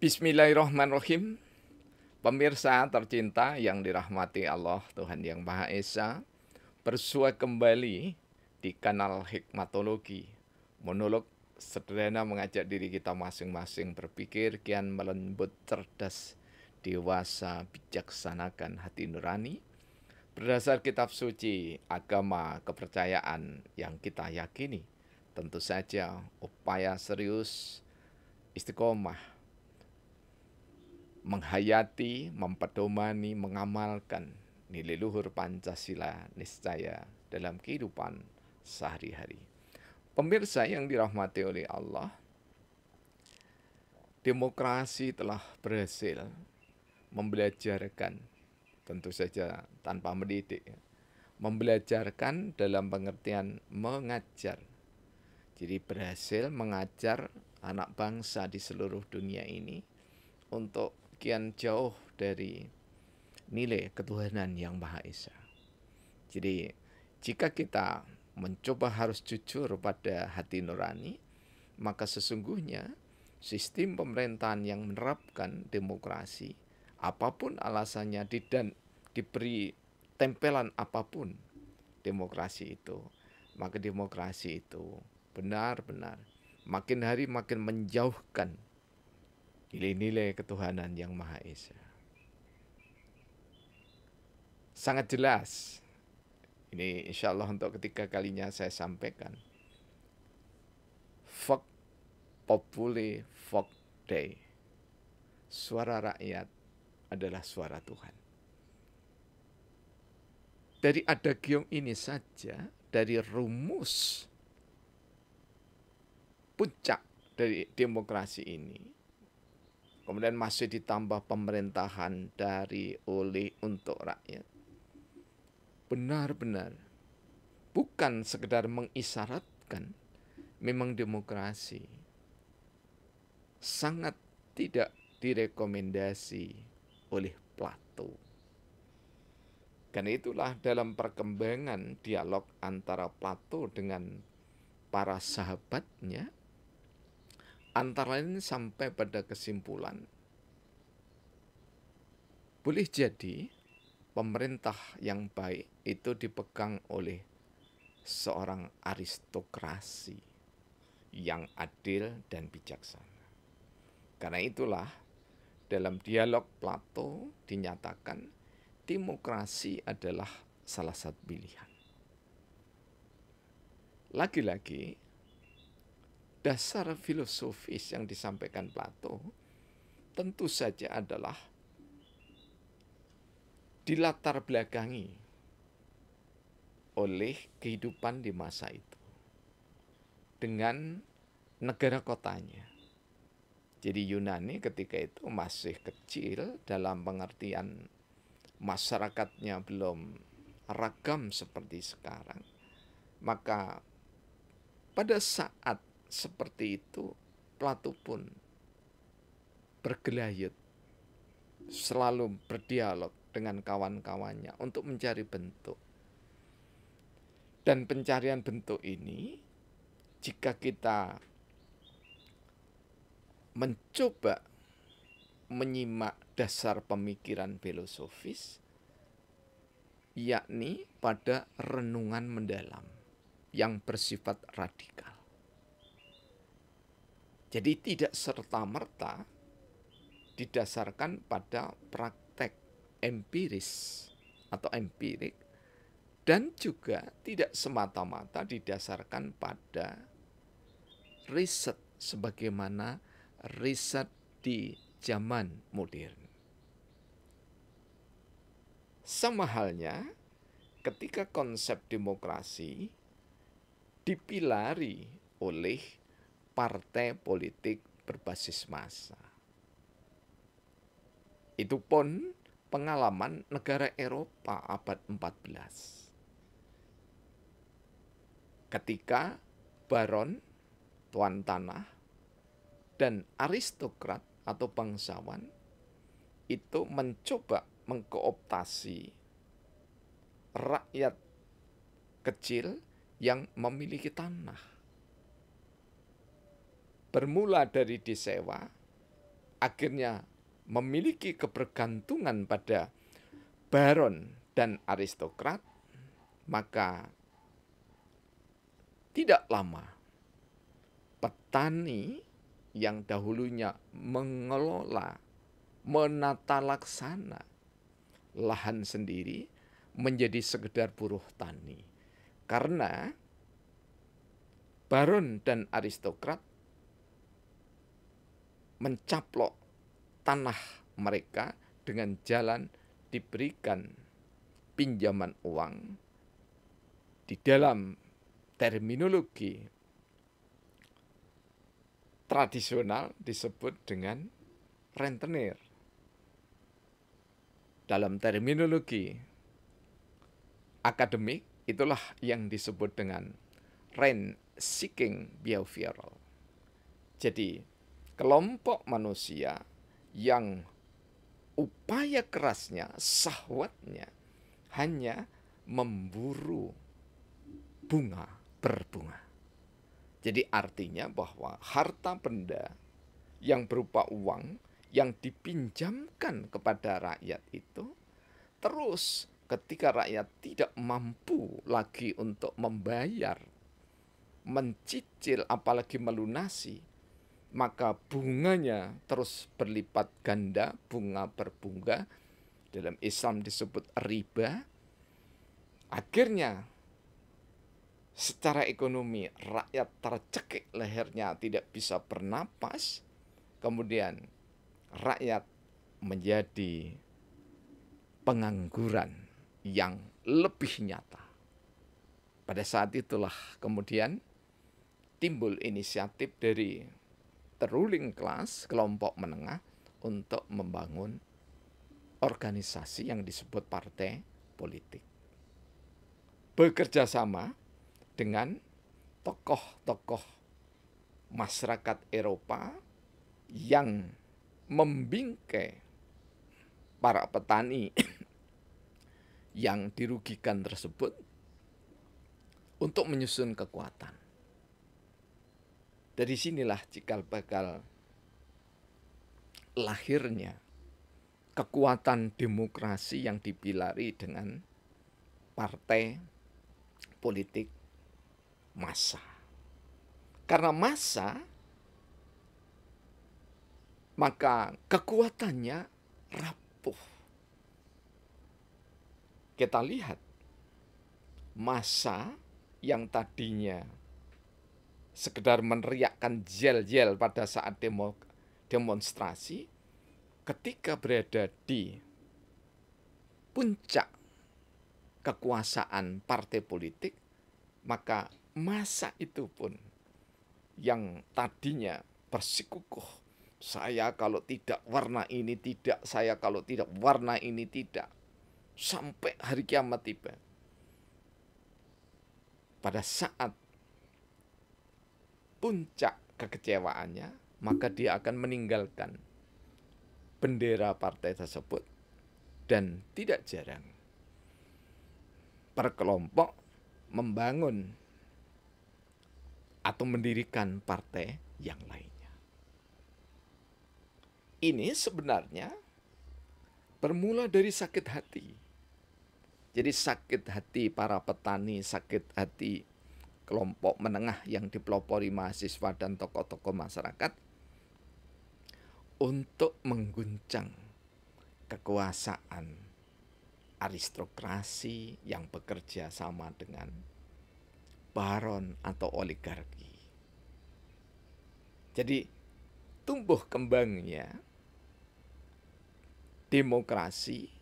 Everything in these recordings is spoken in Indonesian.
Bismillahirrahmanirrahim Pemirsa tercinta yang dirahmati Allah Tuhan Yang Maha Esa Bersua kembali di kanal Hikmatologi Monolog sederhana mengajak diri kita masing-masing berpikir kian melembut cerdas dewasa bijaksanakan hati nurani berdasar kitab suci, agama, kepercayaan yang kita yakini tentu saja upaya serius istiqomah menghayati, mempedomani, mengamalkan nilai luhur Pancasila niscaya dalam kehidupan sehari-hari. Pemirsa yang dirahmati oleh Allah, demokrasi telah berhasil membelajarkan tentu saja tanpa mendidik membelajarkan dalam pengertian mengajar jadi berhasil mengajar anak bangsa di seluruh dunia ini untuk kian jauh dari nilai ketuhanan yang Maha Esa. Jadi jika kita mencoba harus jujur pada hati nurani, maka sesungguhnya sistem pemerintahan yang menerapkan demokrasi, apapun alasannya di dan diberi tempelan apapun demokrasi itu, maka demokrasi itu benar-benar makin hari makin menjauhkan nilai-nilai ketuhanan yang Maha Esa. Sangat jelas. Ini insya Allah untuk ketiga kalinya saya sampaikan. Fok populi fok day Suara rakyat adalah suara Tuhan. Dari ada giong ini saja, dari rumus puncak dari demokrasi ini. Kemudian masih ditambah pemerintahan dari oleh untuk rakyat. Benar-benar bukan sekedar mengisyaratkan memang demokrasi sangat tidak direkomendasi oleh Plato. Karena itulah dalam perkembangan dialog antara Plato dengan para sahabatnya antara lain sampai pada kesimpulan boleh jadi pemerintah yang baik itu dipegang oleh seorang aristokrasi yang adil dan bijaksana. Karena itulah dalam dialog Plato dinyatakan demokrasi adalah salah satu pilihan. Lagi-lagi dasar filosofis yang disampaikan Plato tentu saja adalah dilatar belakangi oleh kehidupan di masa itu dengan negara kotanya. Jadi Yunani ketika itu masih kecil dalam pengertian masyarakatnya belum ragam seperti sekarang. Maka pada saat seperti itu Plato pun bergelayut selalu berdialog dengan kawan-kawannya untuk mencari bentuk. Dan pencarian bentuk ini jika kita mencoba menyimak dasar pemikiran filosofis yakni pada renungan mendalam yang bersifat radikal. Jadi tidak serta-merta didasarkan pada praktek empiris atau empirik dan juga tidak semata-mata didasarkan pada riset sebagaimana riset di zaman modern. Sama halnya ketika konsep demokrasi dipilari oleh partai politik berbasis massa. Itu pun pengalaman negara Eropa abad 14. Ketika baron, tuan tanah, dan aristokrat atau bangsawan itu mencoba mengkooptasi rakyat kecil yang memiliki tanah bermula dari disewa, akhirnya memiliki kebergantungan pada baron dan aristokrat, maka tidak lama petani yang dahulunya mengelola, menata laksana lahan sendiri menjadi sekedar buruh tani. Karena baron dan aristokrat mencaplok tanah mereka dengan jalan diberikan pinjaman uang di dalam terminologi tradisional disebut dengan rentenir. Dalam terminologi akademik itulah yang disebut dengan rent seeking behavioral. Jadi kelompok manusia yang upaya kerasnya, sahwatnya hanya memburu bunga berbunga. Jadi artinya bahwa harta benda yang berupa uang yang dipinjamkan kepada rakyat itu terus ketika rakyat tidak mampu lagi untuk membayar, mencicil apalagi melunasi, maka bunganya terus berlipat ganda, bunga berbunga. Dalam Islam disebut riba. Akhirnya secara ekonomi rakyat tercekik lehernya tidak bisa bernapas. Kemudian rakyat menjadi pengangguran yang lebih nyata. Pada saat itulah kemudian timbul inisiatif dari the ruling class, kelompok menengah untuk membangun organisasi yang disebut partai politik. Bekerja sama dengan tokoh-tokoh masyarakat Eropa yang membingkai para petani yang dirugikan tersebut untuk menyusun kekuatan. Dari sinilah cikal bakal lahirnya kekuatan demokrasi yang dipilari dengan partai politik massa. Karena massa maka kekuatannya rapuh. Kita lihat massa yang tadinya sekedar meneriakkan jel-jel pada saat demo, demonstrasi, ketika berada di puncak kekuasaan partai politik, maka masa itu pun yang tadinya bersikukuh saya kalau tidak warna ini tidak saya kalau tidak warna ini tidak sampai hari kiamat tiba pada saat puncak kekecewaannya, maka dia akan meninggalkan bendera partai tersebut dan tidak jarang perkelompok membangun atau mendirikan partai yang lainnya. Ini sebenarnya bermula dari sakit hati. Jadi sakit hati para petani, sakit hati kelompok menengah yang dipelopori mahasiswa dan tokoh-tokoh masyarakat untuk mengguncang kekuasaan aristokrasi yang bekerja sama dengan baron atau oligarki. Jadi tumbuh kembangnya demokrasi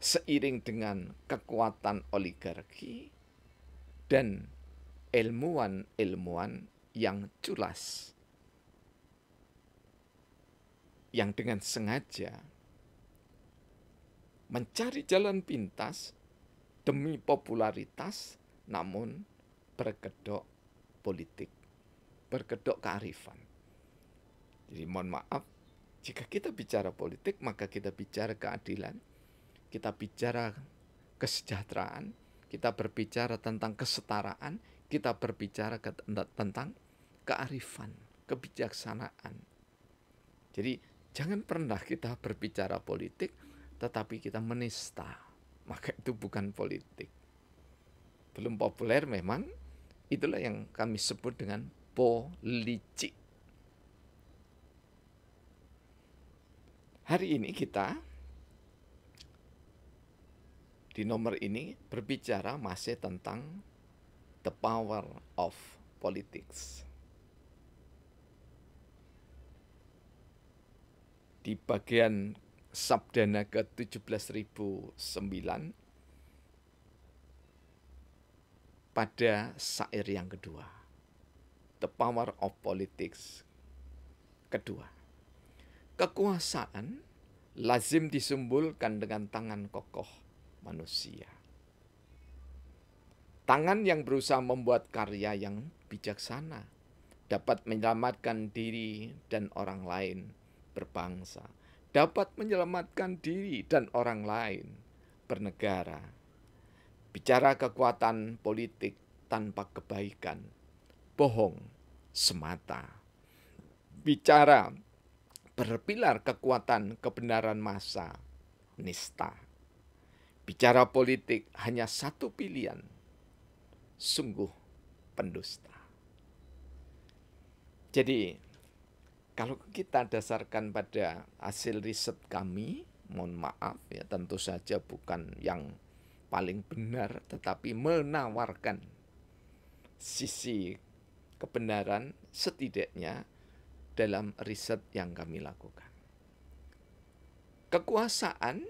seiring dengan kekuatan oligarki dan ilmuwan-ilmuwan yang culas yang dengan sengaja mencari jalan pintas demi popularitas namun berkedok politik, berkedok kearifan. Jadi mohon maaf, jika kita bicara politik maka kita bicara keadilan, kita bicara kesejahteraan, kita berbicara tentang kesetaraan, kita berbicara tentang kearifan, kebijaksanaan. Jadi jangan pernah kita berbicara politik tetapi kita menista. Maka itu bukan politik. Belum populer memang, itulah yang kami sebut dengan politik. Hari ini kita di nomor ini berbicara masih tentang The Power of Politics. Di bagian Sabdana ke-17009 pada syair yang kedua. The Power of Politics kedua. Kekuasaan lazim disumbulkan dengan tangan kokoh manusia. Tangan yang berusaha membuat karya yang bijaksana dapat menyelamatkan diri dan orang lain berbangsa, dapat menyelamatkan diri dan orang lain bernegara. Bicara kekuatan politik tanpa kebaikan, bohong semata. Bicara berpilar kekuatan kebenaran masa nista. Bicara politik hanya satu pilihan, sungguh pendusta. Jadi, kalau kita dasarkan pada hasil riset kami, mohon maaf ya, tentu saja bukan yang paling benar, tetapi menawarkan sisi kebenaran setidaknya dalam riset yang kami lakukan. Kekuasaan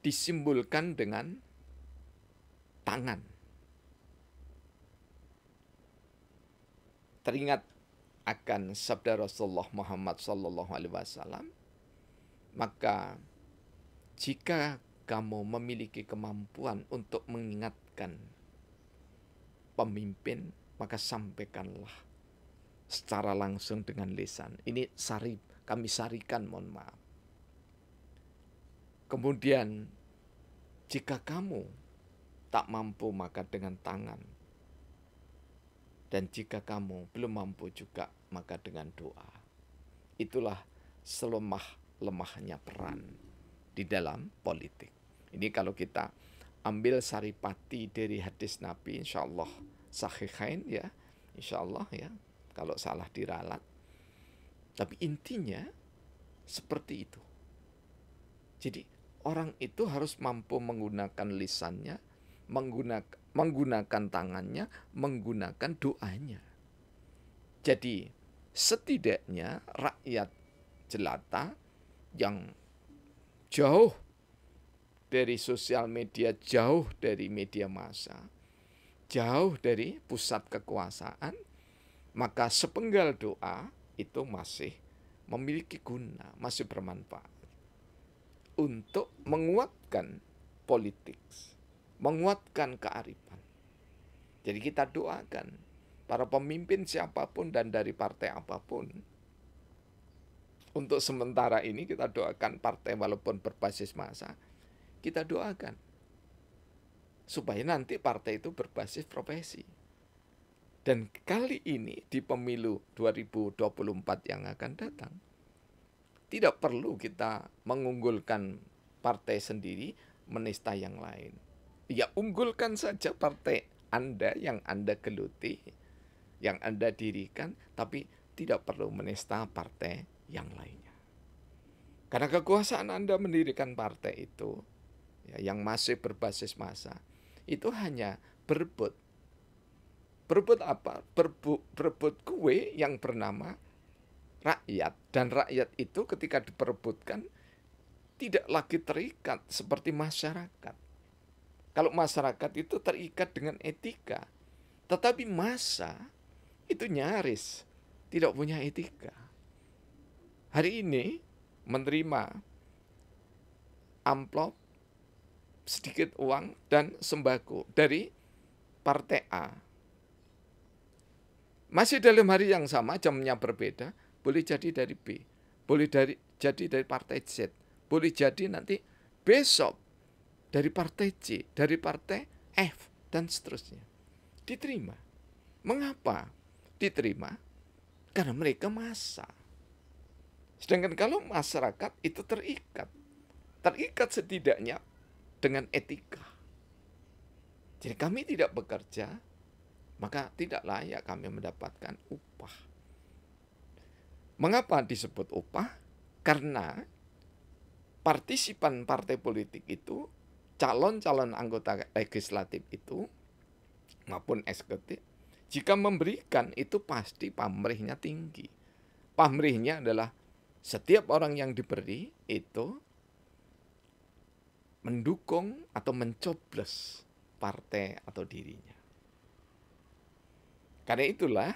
disimbolkan dengan tangan. Teringat akan sabda Rasulullah Muhammad sallallahu alaihi wasallam, maka jika kamu memiliki kemampuan untuk mengingatkan pemimpin, maka sampaikanlah secara langsung dengan lisan. Ini sari kami sarikan, mohon maaf. Kemudian jika kamu tak mampu maka dengan tangan. Dan jika kamu belum mampu juga maka dengan doa. Itulah selemah-lemahnya peran di dalam politik. Ini kalau kita ambil saripati dari hadis Nabi insya Allah sahihain ya insya Allah ya kalau salah diralat tapi intinya seperti itu jadi orang itu harus mampu menggunakan lisannya menggunakan menggunakan tangannya, menggunakan doanya. Jadi, setidaknya rakyat jelata yang jauh dari sosial media, jauh dari media massa, jauh dari pusat kekuasaan, maka sepenggal doa itu masih memiliki guna, masih bermanfaat untuk menguatkan politik menguatkan kearifan. Jadi kita doakan para pemimpin siapapun dan dari partai apapun. Untuk sementara ini kita doakan partai walaupun berbasis masa kita doakan supaya nanti partai itu berbasis profesi. Dan kali ini di pemilu 2024 yang akan datang, tidak perlu kita mengunggulkan partai sendiri menista yang lain ya unggulkan saja partai Anda yang Anda geluti, yang Anda dirikan, tapi tidak perlu menista partai yang lainnya. Karena kekuasaan Anda mendirikan partai itu, ya, yang masih berbasis massa, itu hanya berebut. Berebut apa? Berbu, berebut kue yang bernama rakyat. Dan rakyat itu ketika diperebutkan, tidak lagi terikat seperti masyarakat kalau masyarakat itu terikat dengan etika. Tetapi masa itu nyaris tidak punya etika. Hari ini menerima amplop, sedikit uang, dan sembako dari partai A. Masih dalam hari yang sama, jamnya berbeda, boleh jadi dari B, boleh dari jadi dari partai Z, boleh jadi nanti besok dari partai C, dari partai F, dan seterusnya. Diterima. Mengapa diterima? Karena mereka masa. Sedangkan kalau masyarakat itu terikat. Terikat setidaknya dengan etika. Jadi kami tidak bekerja, maka tidak layak kami mendapatkan upah. Mengapa disebut upah? Karena partisipan partai politik itu calon-calon anggota legislatif itu maupun eksekutif jika memberikan itu pasti pamrihnya tinggi. Pamrihnya adalah setiap orang yang diberi itu mendukung atau mencoblos partai atau dirinya. Karena itulah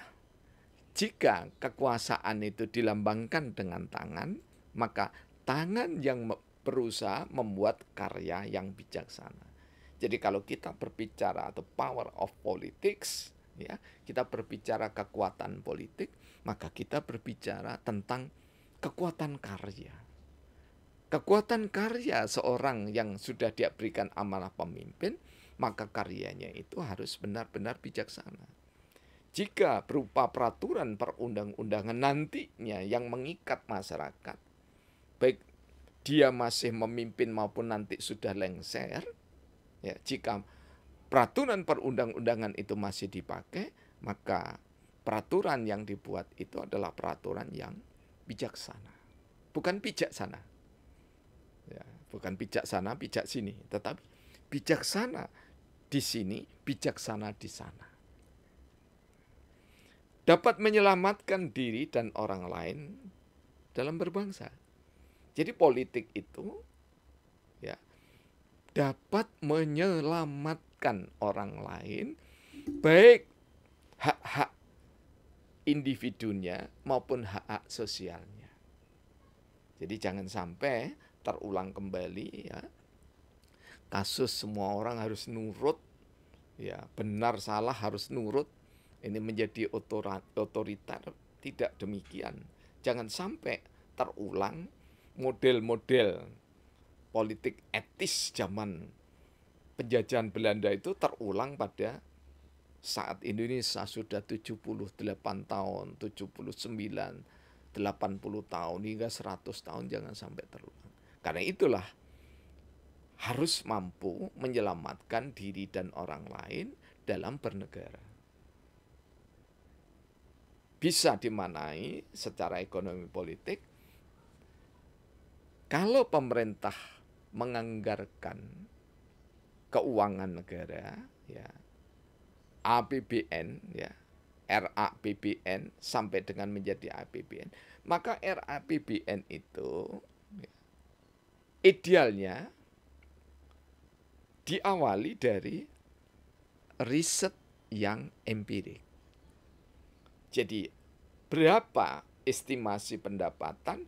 jika kekuasaan itu dilambangkan dengan tangan, maka tangan yang berusaha membuat karya yang bijaksana. Jadi kalau kita berbicara atau power of politics, ya, kita berbicara kekuatan politik, maka kita berbicara tentang kekuatan karya. Kekuatan karya seorang yang sudah dia berikan amanah pemimpin, maka karyanya itu harus benar-benar bijaksana. Jika berupa peraturan perundang-undangan nantinya yang mengikat masyarakat, baik dia masih memimpin maupun nanti sudah lengser, ya, jika peraturan perundang-undangan itu masih dipakai, maka peraturan yang dibuat itu adalah peraturan yang bijaksana, bukan bijaksana, ya, bukan bijaksana bijak sini, tetapi bijaksana di sini, bijaksana di sana. Dapat menyelamatkan diri dan orang lain dalam berbangsa. Jadi politik itu ya dapat menyelamatkan orang lain baik hak-hak individunya maupun hak-hak sosialnya. Jadi jangan sampai terulang kembali ya kasus semua orang harus nurut ya benar salah harus nurut ini menjadi otoriter tidak demikian jangan sampai terulang model-model politik etis zaman penjajahan Belanda itu terulang pada saat Indonesia sudah 78 tahun, 79, 80 tahun hingga 100 tahun jangan sampai terulang. Karena itulah harus mampu menyelamatkan diri dan orang lain dalam bernegara. Bisa dimanai secara ekonomi politik kalau pemerintah menganggarkan keuangan negara ya APBN ya RAPBN sampai dengan menjadi APBN maka RAPBN itu ya, idealnya diawali dari riset yang empirik jadi berapa estimasi pendapatan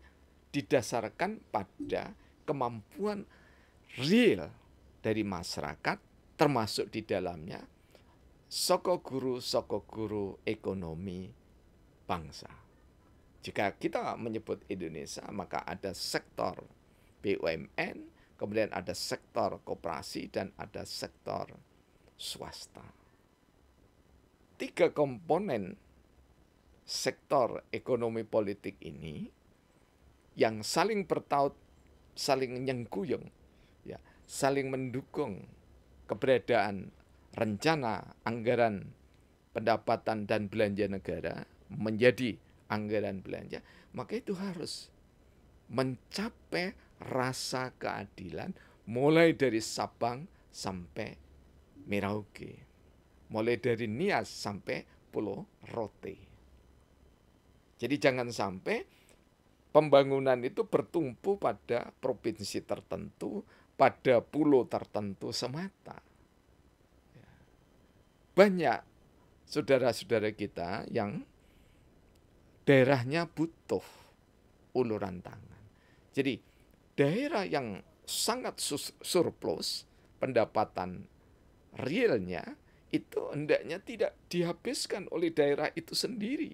didasarkan pada kemampuan real dari masyarakat termasuk di dalamnya soko guru soko guru ekonomi bangsa. Jika kita menyebut Indonesia maka ada sektor BUMN, kemudian ada sektor koperasi dan ada sektor swasta. Tiga komponen sektor ekonomi politik ini yang saling bertaut, saling nyengkuyung, ya, saling mendukung keberadaan rencana anggaran pendapatan dan belanja negara menjadi anggaran belanja, maka itu harus mencapai rasa keadilan mulai dari Sabang sampai Merauke, mulai dari Nias sampai Pulau Rote. Jadi jangan sampai pembangunan itu bertumpu pada provinsi tertentu, pada pulau tertentu semata. Banyak saudara-saudara kita yang daerahnya butuh uluran tangan. Jadi daerah yang sangat surplus pendapatan realnya itu hendaknya tidak dihabiskan oleh daerah itu sendiri.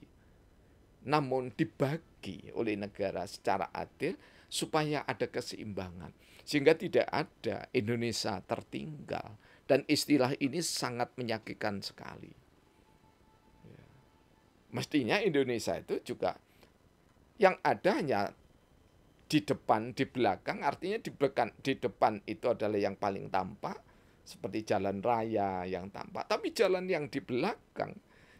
Namun dibagi dibagi oleh negara secara adil supaya ada keseimbangan sehingga tidak ada Indonesia tertinggal dan istilah ini sangat menyakitkan sekali. Ya. Mestinya Indonesia itu juga yang ada hanya di depan, di belakang, artinya di belakang, di depan itu adalah yang paling tampak seperti jalan raya yang tampak, tapi jalan yang di belakang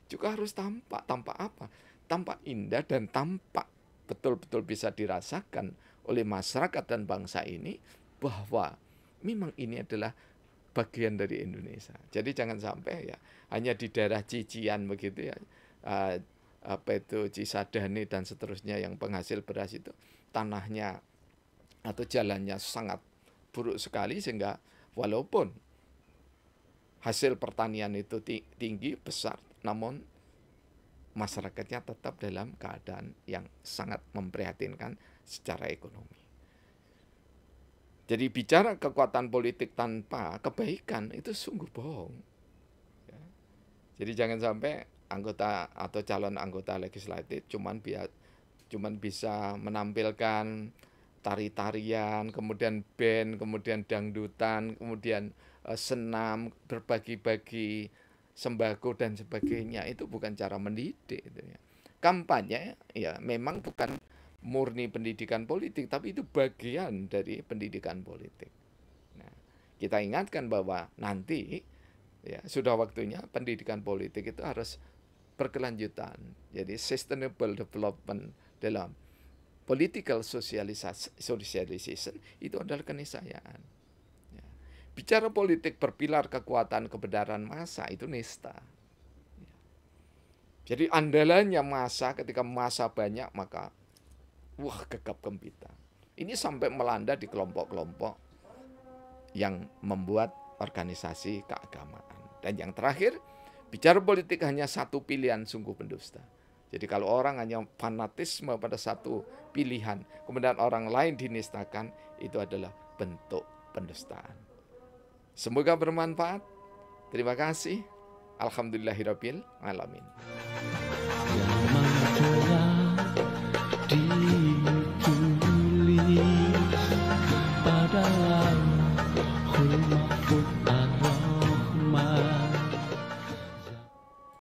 juga harus tampak. Tampak apa? tampak indah dan tampak betul-betul bisa dirasakan oleh masyarakat dan bangsa ini bahwa memang ini adalah bagian dari Indonesia. Jadi jangan sampai ya hanya di daerah Cician begitu ya eh, apa itu Cisadane dan seterusnya yang penghasil beras itu tanahnya atau jalannya sangat buruk sekali sehingga walaupun hasil pertanian itu tinggi besar namun masyarakatnya tetap dalam keadaan yang sangat memprihatinkan secara ekonomi. Jadi bicara kekuatan politik tanpa kebaikan itu sungguh bohong. Ya. Jadi jangan sampai anggota atau calon anggota legislatif cuman biar cuman bisa menampilkan tari-tarian, kemudian band, kemudian dangdutan, kemudian eh, senam, berbagi-bagi sembako dan sebagainya itu bukan cara mendidik itu ya. Kampanye ya memang bukan murni pendidikan politik tapi itu bagian dari pendidikan politik. Nah, kita ingatkan bahwa nanti ya sudah waktunya pendidikan politik itu harus berkelanjutan. Jadi sustainable development dalam political socialization, socialization itu adalah keniscayaan. Bicara politik berpilar kekuatan kebenaran masa itu nista. Ya. Jadi andalannya masa ketika masa banyak maka wah gegap gempita. Ini sampai melanda di kelompok-kelompok yang membuat organisasi keagamaan. Dan yang terakhir, bicara politik hanya satu pilihan sungguh pendusta. Jadi kalau orang hanya fanatisme pada satu pilihan, kemudian orang lain dinistakan, itu adalah bentuk pendustaan. Semoga bermanfaat. Terima kasih. Alhamdulillahirrahmanirrahim. alamin.